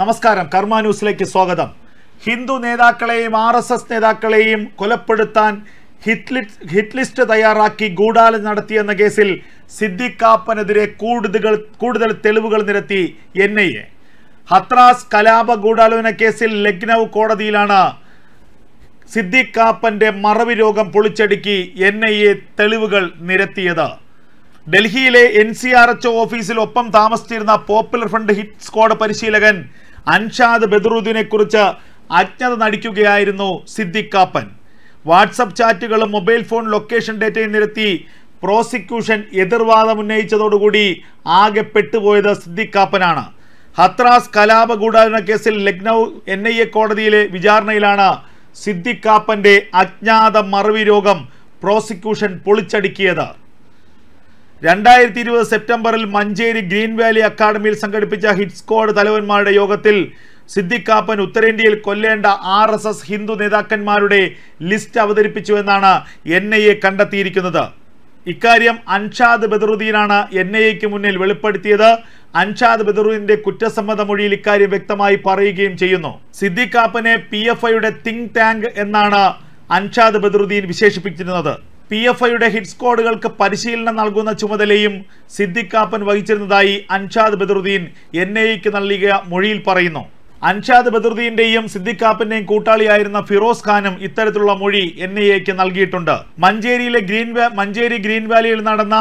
നമസ്കാരം കർമ്മ ന്യൂസിലേക്ക് സ്വാഗതം ഹിന്ദു നേതാക്കളെയും ആർ എസ് എസ് നേതാക്കളെയും കൊലപ്പെടുത്താൻ ഹിറ്റ്ലിസ്റ്റ് ഹിറ്റ്ലിസ്റ്റ് തയ്യാറാക്കി ഗൂഢാലോചന നടത്തിയെന്ന കേസിൽ സിദ്ദിഖാപ്പനെതിരെ കൂടുതൽ കൂടുതൽ തെളിവുകൾ നിരത്തി എൻ ഐ എ ഹത്രാസ് കലാപ ഗൂഢാലോചന കേസിൽ ലക്നൗ കോടതിയിലാണ് സിദ്ദിഖാപ്പൻ്റെ മറവി രോഗം പൊളിച്ചടുക്കി എൻ ഐ എ തെളിവുകൾ നിരത്തിയത് ഡൽഹിയിലെ എൻ സി ആർ എച്ച് ഓഫീസിൽ ഒപ്പം താമസിച്ചിരുന്ന പോപ്പുലർ ഫ്രണ്ട് ഹിറ്റ് സ്ക്വാഡ് പരിശീലകൻ അൻഷാദ് ബദറുദ്ദീനെ കുറിച്ച് അജ്ഞത നടിക്കുകയായിരുന്നു സിദ്ദിഖാപ്പൻ വാട്സപ്പ് ചാറ്റുകളും മൊബൈൽ ഫോൺ ലൊക്കേഷൻ ഡേറ്റയും നിരത്തി പ്രോസിക്യൂഷൻ എതിർവാദം ഉന്നയിച്ചതോടുകൂടി ആകെ പെട്ടുപോയത് സിദ്ദിഖാപ്പനാണ് ഹത്രാസ് കലാപ ഗൂഢാലോചന കേസിൽ ലക്നൗ എൻ ഐ എ കോടതിയിലെ വിചാരണയിലാണ് സിദ്ദിഖാപ്പന്റെ അജ്ഞാത മറവി രോഗം പ്രോസിക്യൂഷൻ പൊളിച്ചടുക്കിയത് രണ്ടായിരത്തി ഇരുപത് സെപ്റ്റംബറിൽ മഞ്ചേരി ഗ്രീൻ വാലി അക്കാദമിയിൽ സംഘടിപ്പിച്ച ഹിറ്റ് സ്ക്വാഡ് തലവന്മാരുടെ യോഗത്തിൽ സിദ്ദിഖാപ്പൻ ഉത്തരേന്ത്യയിൽ കൊല്ലേണ്ട ആർ എസ് എസ് ഹിന്ദു നേതാക്കന്മാരുടെ ലിസ്റ്റ് അവതരിപ്പിച്ചുവെന്നാണ് എൻ ഐ എ കണ്ടെത്തിയിരിക്കുന്നത് ഇക്കാര്യം അൻഷാദ് ബദറുദ്ദീനാണ് എൻ ഐ എക്ക് മുന്നിൽ വെളിപ്പെടുത്തിയത് അൻഷാദ് ബദറുദ്ദീന്റെ കുറ്റസമ്മത മൊഴിയിൽ ഇക്കാര്യം വ്യക്തമായി പറയുകയും ചെയ്യുന്നു സിദ്ദിഖാപ്പനെ പി എഫ് ഐയുടെ തിങ്ക് ടാങ്ക് എന്നാണ് അൻഷാദ് ബദറുദ്ദീൻ വിശേഷിപ്പിച്ചിരുന്നത് പി എഫ് ഐയുടെ ഹിറ്റ് സ്ക്വാഡുകൾക്ക് പരിശീലനം നൽകുന്ന ചുമതലയും സിദ്ദിഖാപ്പൻ വഹിച്ചിരുന്നതായി അൻഷാദ് ബദറുദ്ദീൻ എൻ ഐക്ക് നൽകിയ മൊഴിയിൽ പറയുന്നു അൻഷാദ് ബദറുദ്ദീന്റെയും സിദ്ദിഖാപ്പിന്റെയും കൂട്ടാളിയായിരുന്ന ഫിറോസ് ഖാനും ഇത്തരത്തിലുള്ള മൊഴി എൻ ഐ എക്ക് നൽകിയിട്ടുണ്ട് മഞ്ചേരിയിലെ ഗ്രീൻ മഞ്ചേരി ഗ്രീൻ വാലിയിൽ നടന്ന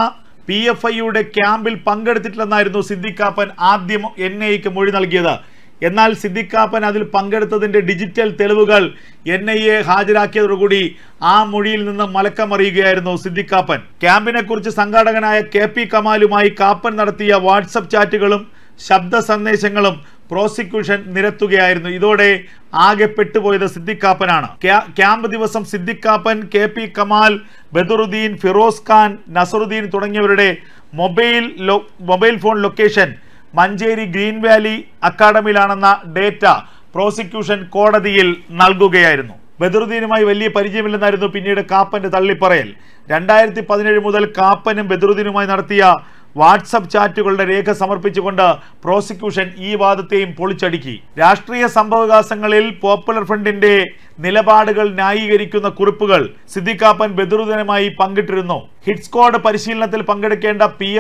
പി എഫ് ഐയുടെ ക്യാമ്പിൽ പങ്കെടുത്തിട്ടില്ലെന്നായിരുന്നു സിദ്ദിഖാപ്പൻ ആദ്യം എൻ ഐക്ക് മൊഴി നൽകിയത് എന്നാൽ സിദ്ദിഖാപ്പൻ അതിൽ പങ്കെടുത്തതിൻ്റെ ഡിജിറ്റൽ തെളിവുകൾ എൻ ഐ എ ഹാജരാക്കിയതോടുകൂടി ആ മൊഴിയിൽ നിന്ന് മലക്കമറിയുകയായിരുന്നു സിദ്ദിഖാപ്പൻ ക്യാമ്പിനെക്കുറിച്ച് സംഘാടകനായ കെ പി കമാലുമായി കാപ്പൻ നടത്തിയ വാട്സപ്പ് ചാറ്റുകളും ശബ്ദ സന്ദേശങ്ങളും പ്രോസിക്യൂഷൻ നിരത്തുകയായിരുന്നു ഇതോടെ ആകെ പെട്ടുപോയത് സിദ്ദിഖാപ്പനാണ് ക്യാമ്പ് ദിവസം സിദ്ദിഖാപ്പൻ കെ പി കമാൽ ബദറുദ്ദീൻ ഫിറോസ് ഖാൻ നസറുദ്ദീൻ തുടങ്ങിയവരുടെ mobile mobile phone location Manjeri green valley അക്കാഡമിയിലാണെന്ന ഡേറ്റ പ്രോസിക്യൂഷൻ കോടതിയിൽ നൽകുകയായിരുന്നു ബദറുദ്ദീനുമായി വലിയ പരിചയമില്ലെന്നായിരുന്നു പിന്നീട് കാപ്പന്റെ തള്ളിപ്പറയൽ രണ്ടായിരത്തി പതിനേഴ് മുതൽ കാപ്പനും ബദറുദ്ദീനുമായി നടത്തിയ വാട്സപ്പ് ചാറ്റുകളുടെ രേഖ സമർപ്പിച്ചുകൊണ്ട് പ്രോസിക്യൂഷൻ ഈ വാദത്തെയും പൊളിച്ചടുക്കി രാഷ്ട്രീയ സംഭവകാശങ്ങളിൽ പോപ്പുലർ ഫ്രണ്ടിന്റെ നിലപാടുകൾ ന്യായീകരിക്കുന്ന കുറിപ്പുകൾ സിദ്ദിഖാപ്പൻ ബദറുദ്ദീനുമായി പങ്കിട്ടിരുന്നു സ്ക്വാഡ് പരിശീലനത്തിൽ പങ്കെടുക്കേണ്ട പി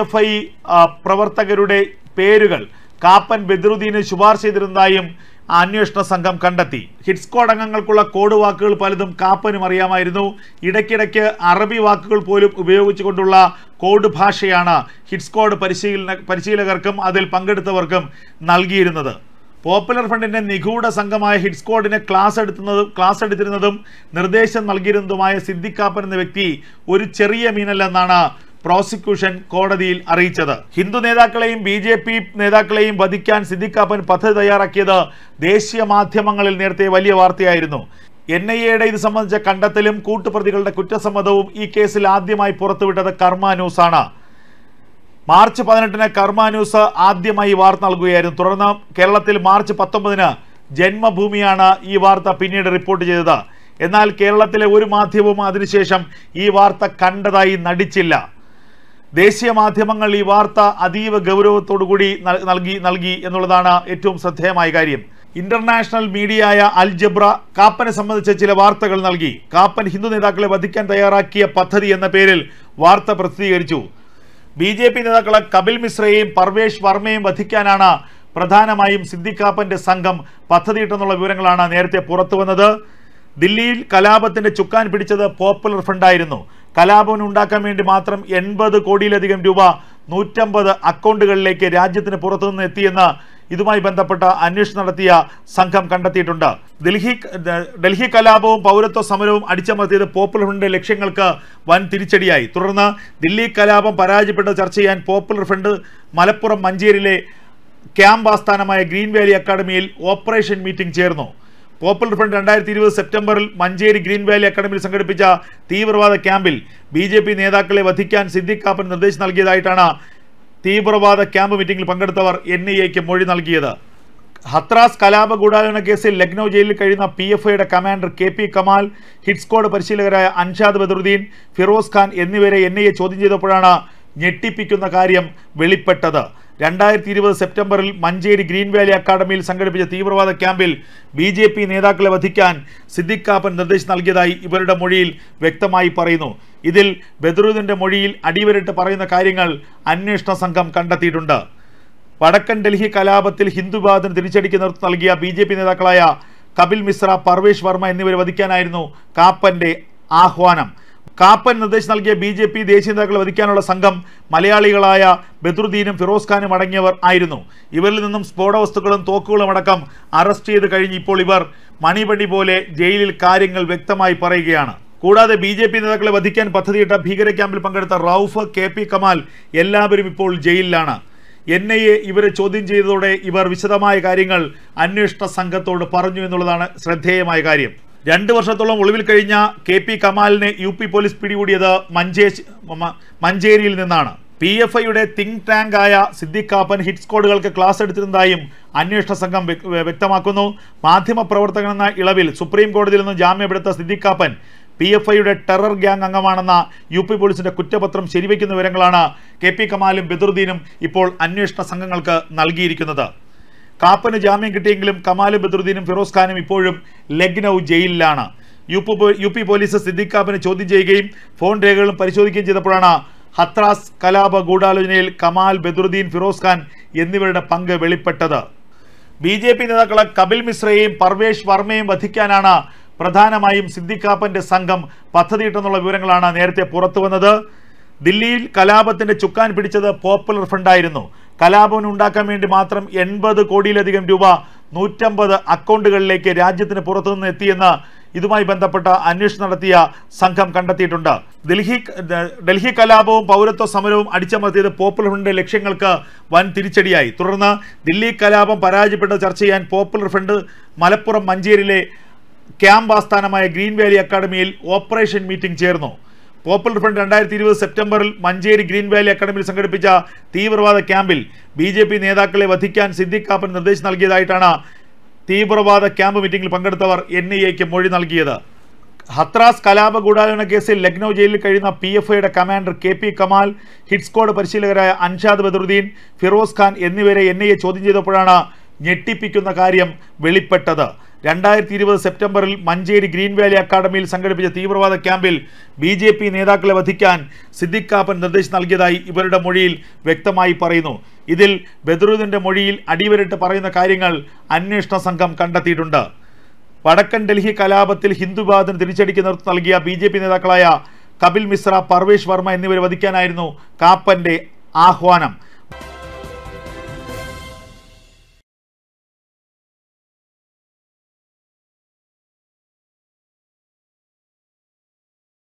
പ്രവർത്തകരുടെ പേരുകൾ കാപ്പൻ ബദിറുദ്ദീന് ശുപാർശ ചെയ്തിരുന്നതായും അന്വേഷണ സംഘം കണ്ടെത്തി ഹിറ്റ്സ്കോഡ് അംഗങ്ങൾക്കുള്ള കോഡ് വാക്കുകൾ പലതും കാപ്പനും അറിയാമായിരുന്നു ഇടയ്ക്കിടയ്ക്ക് അറബി വാക്കുകൾ പോലും ഉപയോഗിച്ചുകൊണ്ടുള്ള കോഡ് ഭാഷയാണ് ഹിറ്റ്സ്കോഡ് പരിശീലന പരിശീലകർക്കും അതിൽ പങ്കെടുത്തവർക്കും നൽകിയിരുന്നത് പോപ്പുലർ ഫ്രണ്ടിന്റെ നിഗൂഢ സംഘമായ ഹിറ്റ്സ്കോഡിനെ ക്ലാസ് എടുത്തുന്നതും ക്ലാസ് എടുത്തിരുന്നതും നിർദ്ദേശം നൽകിയിരുന്നതുമായ കാപ്പൻ എന്ന വ്യക്തി ഒരു ചെറിയ മീനല്ലെന്നാണ് പ്രോസിക്യൂഷൻ കോടതിയിൽ അറിയിച്ചത് ഹിന്ദു നേതാക്കളെയും ബി ജെ പി നേതാക്കളെയും വധിക്കാൻ സിദ്ദിഖാപ്പൻ പദ്ധതി തയ്യാറാക്കിയത് ദേശീയ മാധ്യമങ്ങളിൽ നേരത്തെ വലിയ വാർത്തയായിരുന്നു എൻ ഐ എയുടെ ഇത് സംബന്ധിച്ച കണ്ടെത്തലും കൂട്ടുപ്രതികളുടെ കുറ്റസമ്മതവും ഈ കേസിൽ ആദ്യമായി പുറത്തുവിട്ടത് കർമ്മ ന്യൂസാണ് മാർച്ച് പതിനെട്ടിന് കർമ്മ ന്യൂസ് ആദ്യമായി വാർത്ത നൽകുകയായിരുന്നു തുടർന്ന് കേരളത്തിൽ മാർച്ച് പത്തൊമ്പതിന് ജന്മഭൂമിയാണ് ഈ വാർത്ത പിന്നീട് റിപ്പോർട്ട് ചെയ്തത് എന്നാൽ കേരളത്തിലെ ഒരു മാധ്യമവും അതിനുശേഷം ഈ വാർത്ത കണ്ടതായി നടിച്ചില്ല ദേശീയ മാധ്യമങ്ങൾ ഈ വാർത്ത അതീവ ഗൗരവത്തോടുകൂടി നൽകി നൽകി എന്നുള്ളതാണ് ഏറ്റവും ശ്രദ്ധേയമായ കാര്യം ഇന്റർനാഷണൽ മീഡിയയായ അൽ ജബ്ര കാപ്പനെ സംബന്ധിച്ച ചില വാർത്തകൾ നൽകി കാപ്പൻ ഹിന്ദു നേതാക്കളെ വധിക്കാൻ തയ്യാറാക്കിയ പദ്ധതി എന്ന പേരിൽ വാർത്ത പ്രസിദ്ധീകരിച്ചു ബി ജെ പി നേതാക്കളെ കപിൽ മിശ്രയെയും പർവേഷ് വർമ്മയെയും വധിക്കാനാണ് പ്രധാനമായും കാപ്പന്റെ സംഘം പദ്ധതിയിട്ടെന്നുള്ള വിവരങ്ങളാണ് നേരത്തെ പുറത്തു വന്നത് ദില്ലിയിൽ കലാപത്തിന്റെ ചുക്കാൻ പിടിച്ചത് പോപ്പുലർ ഫ്രണ്ടായിരുന്നു കലാപം ഉണ്ടാക്കാൻ വേണ്ടി മാത്രം എൺപത് കോടിയിലധികം രൂപ നൂറ്റമ്പത് അക്കൗണ്ടുകളിലേക്ക് രാജ്യത്തിന് പുറത്തുനിന്ന് എത്തിയെന്ന് ഇതുമായി ബന്ധപ്പെട്ട അന്വേഷണം നടത്തിയ സംഘം കണ്ടെത്തിയിട്ടുണ്ട് ഡൽഹി ഡൽഹി കലാപവും പൗരത്വ സമരവും അടിച്ചമർത്തിയത് പോപ്പുലർ ഫ്രണ്ടിന്റെ ലക്ഷ്യങ്ങൾക്ക് വൻ തിരിച്ചടിയായി തുടർന്ന് ദില്ലി കലാപം പരാജയപ്പെട്ട് ചർച്ച ചെയ്യാൻ പോപ്പുലർ ഫ്രണ്ട് മലപ്പുറം മഞ്ചേരിയിലെ ക്യാമ്പ് ആസ്ഥാനമായ ഗ്രീൻ വാലി അക്കാഡമിയിൽ ഓപ്പറേഷൻ മീറ്റിംഗ് ചേർന്നു പോപ്പുലർ ഫ്രണ്ട് രണ്ടായിരത്തി ഇരുപത് സെപ്റ്റംബറിൽ മഞ്ചേരി ഗ്രീൻ വാലി അക്കാഡമിയിൽ സംഘടിപ്പിച്ച തീവ്രവാദ ക്യാമ്പിൽ ബി ജെ പി നേതാക്കളെ വധിക്കാൻ സിദ്ദിഖാപ്പൻ നിർദ്ദേശം നൽകിയതായിട്ടാണ് തീവ്രവാദ ക്യാമ്പ് മീറ്റിംഗിൽ പങ്കെടുത്തവർ എൻ ഐ എക്ക് മൊഴി നൽകിയത് ഹത്രാസ് കലാപ ഗൂഢാലോചന കേസിൽ ലക്നൌ ജയിലിൽ കഴിയുന്ന പി എഫ് ഐയുടെ commander K P Kamal hit squad പരിശീലകരായ അൻഷാദ് ബദറുദ്ദീൻ ഫിറോസ് ഖാൻ എന്നിവരെ എൻ ഐ എ ചോദ്യം ചെയ്തപ്പോഴാണ് ഞെട്ടിപ്പിക്കുന്ന കാര്യം വെളിപ്പെട്ടത് രണ്ടായിരത്തി ഇരുപത് സെപ്റ്റംബറിൽ മഞ്ചേരി ഗ്രീൻ വാലി അക്കാദമിയിൽ സംഘടിപ്പിച്ച തീവ്രവാദ ക്യാമ്പിൽ ബി ജെ പി നേതാക്കളെ വധിക്കാൻ സിദ്ദിഖ് കാപ്പൻ നിർദ്ദേശം നൽകിയതായി ഇവരുടെ മൊഴിയിൽ വ്യക്തമായി പറയുന്നു ഇതിൽ ബദറുദ്ദീൻ്റെ മൊഴിയിൽ അടിവരിട്ട് പറയുന്ന കാര്യങ്ങൾ അന്വേഷണ സംഘം കണ്ടെത്തിയിട്ടുണ്ട് വടക്കൻ ഡൽഹി കലാപത്തിൽ ഹിന്ദുവാദം തിരിച്ചടിക്ക് നിർത്തി നൽകിയ ബി ജെ പി നേതാക്കളായ കപിൽ മിശ്ര പർവേഷ് വർമ്മ എന്നിവരെ വധിക്കാനായിരുന്നു കാപ്പൻ്റെ ആഹ്വാനം കാപ്പൻ നിർദ്ദേശം നൽകിയ ബി ജെ പി ദേശീയ നേതാക്കളെ വധിക്കാനുള്ള സംഘം മലയാളികളായ ബദ്രുദ്ദീനും ഫിറോസ് ഖാനും അടങ്ങിയവർ ആയിരുന്നു ഇവരിൽ നിന്നും സ്ഫോടവസ്തുക്കളും തോക്കുകളും അടക്കം അറസ്റ്റ് ചെയ്ത് കഴിഞ്ഞ് ഇപ്പോൾ ഇവർ മണിപണി പോലെ ജയിലിൽ കാര്യങ്ങൾ വ്യക്തമായി പറയുകയാണ് കൂടാതെ ബി ജെ പി നേതാക്കളെ വധിക്കാൻ പദ്ധതിയിട്ട ഭീകര ക്യാമ്പിൽ പങ്കെടുത്ത റൌഫ് കെ പി കമാൽ എല്ലാവരും ഇപ്പോൾ ജയിലിലാണ് എൻ ഐ എ ഇവരെ ചോദ്യം ചെയ്തതോടെ ഇവർ വിശദമായ കാര്യങ്ങൾ അന്വേഷണ സംഘത്തോട് പറഞ്ഞു എന്നുള്ളതാണ് ശ്രദ്ധേയമായ കാര്യം രണ്ട് വർഷത്തോളം ഒളിവിൽ കഴിഞ്ഞ കെ പി കമാലിനെ യു പി പോലീസ് പിടികൂടിയത് മഞ്ചേശ് മഞ്ചേരിയിൽ നിന്നാണ് പി എഫ് ഐയുടെ think tank Siddique Kappan hit സ്ക്വാഡുകൾക്ക് ക്ലാസ് എടുത്തിരുന്നതായും അന്വേഷണ സംഘം വ്യക്തമാക്കുന്നു മാധ്യമപ്രവർത്തകനെന്ന ഇളവിൽ സുപ്രീം കോടതിയിൽ നിന്ന് ജാമ്യപ്പെടുത്ത സിദ്ദിഖ് കാപ്പൻ പി എഫ് ഐയുടെ ടെറർ ഗ്യാങ് അംഗമാണെന്ന യു പി പോലീസിന്റെ കുറ്റപത്രം ശരിവയ്ക്കുന്ന വിവരങ്ങളാണ് കെ പി കമാലും ബദറുദ്ദീനും ഇപ്പോൾ അന്വേഷണ സംഘങ്ങൾക്ക് നൽകിയിരിക്കുന്നത് കാപ്പന് ജാമ്യം കിട്ടിയെങ്കിലും കമാല് ബദ്രുദ്ദീനും ഫിറോസ് ഖാനും ഇപ്പോഴും ലക്നൗ ജയിലിലാണ് യു പി പോലീസ് സിദ്ദിഖ് കാപ്പനെ ചോദ്യം ചെയ്യുകയും ഫോൺ രേഖകളും പരിശോധിക്കുകയും ചെയ്തപ്പോഴാണ് ഹത്രാസ് കലാപ ഗൂഢാലോചനയിൽ കമാൽ ബദ്രുദ്ദീൻ ഫിറോസ് ഖാൻ എന്നിവരുടെ പങ്ക് വെളിപ്പെട്ടത് ബി ജെ പി നേതാക്കളെ കപിൽ മിശ്രയെയും പർവേഷ് വർമ്മയും വധിക്കാനാണ് പ്രധാനമായും സിദ്ദിഖ് കാപ്പന്റെ സംഘം പദ്ധതിയിട്ടെന്നുള്ള വിവരങ്ങളാണ് നേരത്തെ പുറത്തുവന്നത് വന്നത് ദില്ലിയിൽ കലാപത്തിന്റെ ചുക്കാൻ പിടിച്ചത് പോപ്പുലർ ഫണ്ടായിരുന്നു കലാപം ഉണ്ടാക്കാൻ വേണ്ടി മാത്രം എൺപത് കോടിയിലധികം രൂപ നൂറ്റമ്പത് അക്കൗണ്ടുകളിലേക്ക് രാജ്യത്തിന് പുറത്തുനിന്ന് എത്തിയെന്ന് ഇതുമായി ബന്ധപ്പെട്ട അന്വേഷണം നടത്തിയ സംഘം കണ്ടെത്തിയിട്ടുണ്ട് ഡൽഹി ഡൽഹി കലാപവും പൗരത്വ സമരവും അടിച്ചമർത്തിയത് പോപ്പുലർ ഫ്രണ്ട് ലക്ഷ്യങ്ങൾക്ക് വൻ തിരിച്ചടിയായി തുടർന്ന് ദില്ലി കലാപം പരാജയപ്പെട്ട ചർച്ച ചെയ്യാൻ പോപ്പുലർ ഫ്രണ്ട് മലപ്പുറം മഞ്ചേരിയിലെ ക്യാമ്പ് ആസ്ഥാനമായ ഗ്രീൻ വാലി അക്കാഡമിയിൽ ഓപ്പറേഷൻ മീറ്റിംഗ് ചേർന്നു പോപ്പുലർ ഫ്രണ്ട് രണ്ടായിരത്തി ഇരുപത് സെപ്റ്റംബറിൽ മഞ്ചേരി ഗ്രീൻ വാലി അക്കാഡമിയിൽ സംഘടിപ്പിച്ച തീവ്രവാദ ക്യാമ്പിൽ ബി ജെ പി നേതാക്കളെ വധിക്കാൻ സിദ്ദിഖാപ്പൻ നിർദ്ദേശം നൽകിയതായിട്ടാണ് തീവ്രവാദ ക്യാമ്പ് മീറ്റിംഗിൽ പങ്കെടുത്തവർ എൻ ഐ എക്ക് മൊഴി നൽകിയത് ഹത്രാസ് കലാപ ഗൂഢാലോചന കേസിൽ ലക്നൌ ജയിലിൽ കഴിയുന്ന പി എഫ് ഐയുടെ commander K P Kamal hit squad പരിശീലകരായ അൻഷാദ് ബദറുദ്ദീൻ ഫിറോസ് ഖാൻ എന്നിവരെ എൻ ഐ എ ചോദ്യം ചെയ്തപ്പോഴാണ് ഞെട്ടിപ്പിക്കുന്ന കാര്യം വെളിപ്പെട്ടത് രണ്ടായിരത്തി ഇരുപത് സെപ്റ്റംബറിൽ മഞ്ചേരി ഗ്രീൻ വാലി അക്കാദമിയിൽ സംഘടിപ്പിച്ച തീവ്രവാദ ക്യാമ്പിൽ ബി ജെ പി നേതാക്കളെ വധിക്കാൻ സിദ്ദിഖ് കാപ്പൻ നിർദ്ദേശം നൽകിയതായി ഇവരുടെ മൊഴിയിൽ വ്യക്തമായി പറയുന്നു ഇതിൽ ബദറുദ്ദീൻ്റെ മൊഴിയിൽ അടിവരിട്ട് പറയുന്ന കാര്യങ്ങൾ അന്വേഷണ സംഘം കണ്ടെത്തിയിട്ടുണ്ട് വടക്കൻ ഡൽഹി കലാപത്തിൽ ഹിന്ദുബാദിന് തിരിച്ചടിക്ക് നേതൃത്വം നൽകിയ ബി ജെ പി നേതാക്കളായ കപിൽ മിശ്ര പർവേഷ് വർമ്മ എന്നിവരെ വധിക്കാനായിരുന്നു കാപ്പൻ്റെ ആഹ്വാനം